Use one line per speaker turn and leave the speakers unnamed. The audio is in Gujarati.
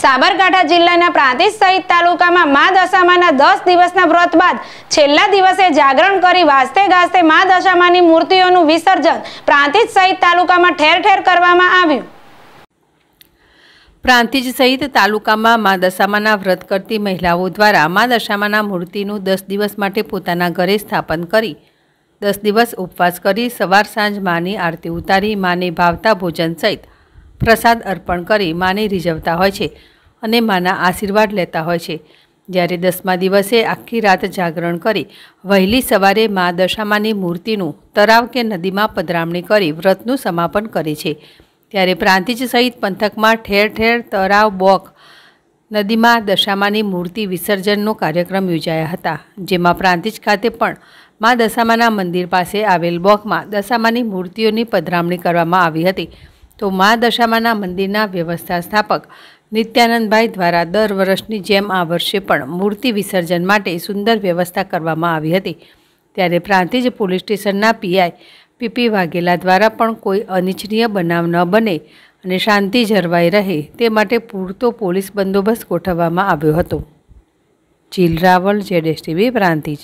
સાબરકાંઠા જિલ્લાના પ્રાંતિજ સહિત તાલુકામાં મા દશામાના દસ દિવસના વ્રત બાદ છેલ્લા દિવસે જાગરણ કરી વાસ્તે ગાસ્તે મા દશામાની મૂર્તિઓનું વિસર્જન પ્રાંતિજ સહિત તાલુકામાં ઠેર ઠેર કરવામાં આવ્યું
પ્રાંતિજ સહિત તાલુકામાં મા દશામાના વ્રત કરતી મહિલાઓ દ્વારા મા દશામાના મૂર્તિનું દસ દિવસ માટે પોતાના ઘરે સ્થાપન કરી દસ દિવસ ઉપવાસ કરી સવાર સાંજ માની આરતી ઉતારી માને ભાવતા ભોજન સહિત પ્રસાદ અર્પણ કરી માને રીઝવતા હોય છે અને માના આશીર્વાદ લેતા હોય છે જ્યારે દસમા દિવસે આખી રાત જાગરણ કરી વહેલી સવારે મા દશામાની મૂર્તિનું તરાવ કે નદીમાં પધરામણી કરી વ્રતનું સમાપન કરે છે ત્યારે પ્રાંતિજ સહિત પંથકમાં ઠેર ઠેર તરાવ બોક નદીમાં દશામાની મૂર્તિ વિસર્જનનો કાર્યક્રમ યોજાયા હતા જેમાં પ્રાંતિજ ખાતે પણ મા દશામાના મંદિર પાસે આવેલ બોકમાં દશામાની મૂર્તિઓની પધરામણી કરવામાં આવી હતી તો મા દશામાના મંદિરના વ્યવસ્થા સ્થાપક નિત્યાનંદભાઈ દ્વારા દર વર્ષની જેમ આ વર્ષે પણ મૂર્તિ વિસર્જન માટે સુંદર વ્યવસ્થા કરવામાં આવી હતી ત્યારે પ્રાંતિજ પોલીસ સ્ટેશનના પીઆઈ પીપી વાઘેલા દ્વારા પણ કોઈ અનિચ્છનીય બનાવ ન બને અને શાંતિ જળવાઈ રહે તે માટે પૂરતો પોલીસ બંદોબસ્ત ગોઠવવામાં આવ્યો હતો ચીલ રાવલ જેડેસ ટીવી
પ્રાંતિજ